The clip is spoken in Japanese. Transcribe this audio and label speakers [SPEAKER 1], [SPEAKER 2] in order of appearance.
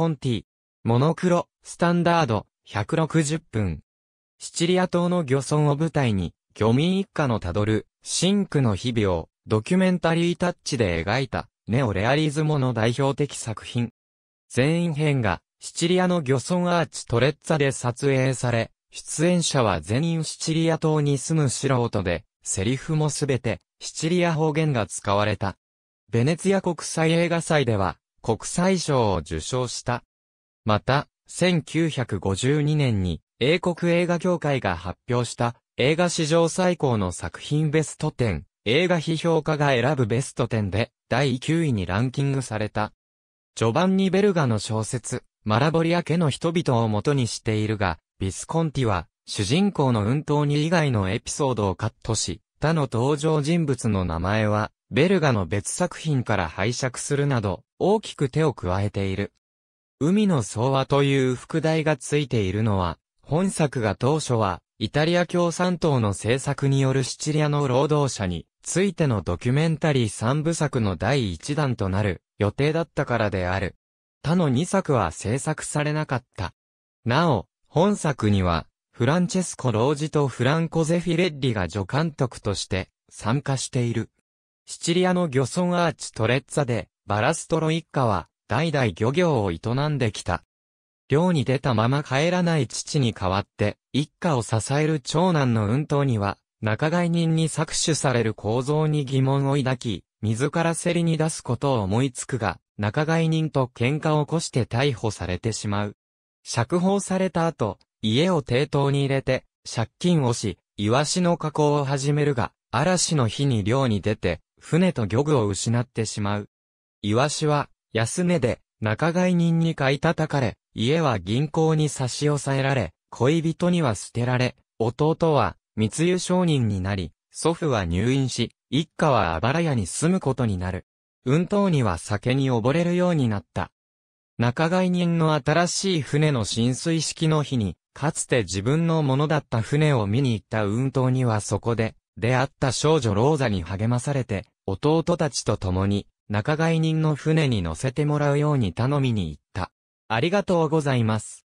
[SPEAKER 1] コンティ、モノクロ、スタンダード、160分。シチリア島の漁村を舞台に、漁民一家のたどる、シンクの日々を、ドキュメンタリータッチで描いた、ネオレアリズムの代表的作品。全員編が、シチリアの漁村アーチトレッツァで撮影され、出演者は全員シチリア島に住む素人で、セリフもすべて、シチリア方言が使われた。ベネツィア国際映画祭では、国際賞を受賞した。また、1952年に英国映画協会が発表した映画史上最高の作品ベスト10、映画批評家が選ぶベスト10で第9位にランキングされた。序盤にベルガの小説、マラボリア家の人々を元にしているが、ビスコンティは、主人公の運動に以外のエピソードをカットし、他の登場人物の名前は、ベルガの別作品から拝借するなど、大きく手を加えている。海の総和という副題がついているのは、本作が当初は、イタリア共産党の政策によるシチリアの労働者についてのドキュメンタリー三部作の第一弾となる予定だったからである。他の二作は制作されなかった。なお、本作には、フランチェスコ・ロージとフランコ・ゼフィレッリが助監督として参加している。シチリアの漁村アーチ・トレッツァでバラストロ一家は、代々漁業を営んできた。漁に出たまま帰らない父に代わって、一家を支える長男の運動には、仲買人に搾取される構造に疑問を抱き、自ら競りに出すことを思いつくが、仲買人と喧嘩を起こして逮捕されてしまう。釈放された後、家を抵当に入れて、借金をし、イワシの加工を始めるが、嵐の日に漁に出て、船と漁具を失ってしまう。イワシは、安値で、仲買人に買い叩かれ、家は銀行に差し押さえられ、恋人には捨てられ、弟は、密輸商人になり、祖父は入院し、一家はあばら屋に住むことになる。運動には酒に溺れるようになった。仲買人の新しい船の浸水式の日に、かつて自分のものだった船を見に行った運動にはそこで、出会った少女ローザに励まされて、弟たちと共に、仲買人の船に乗せてもらうように頼みに行った。ありがとうございます。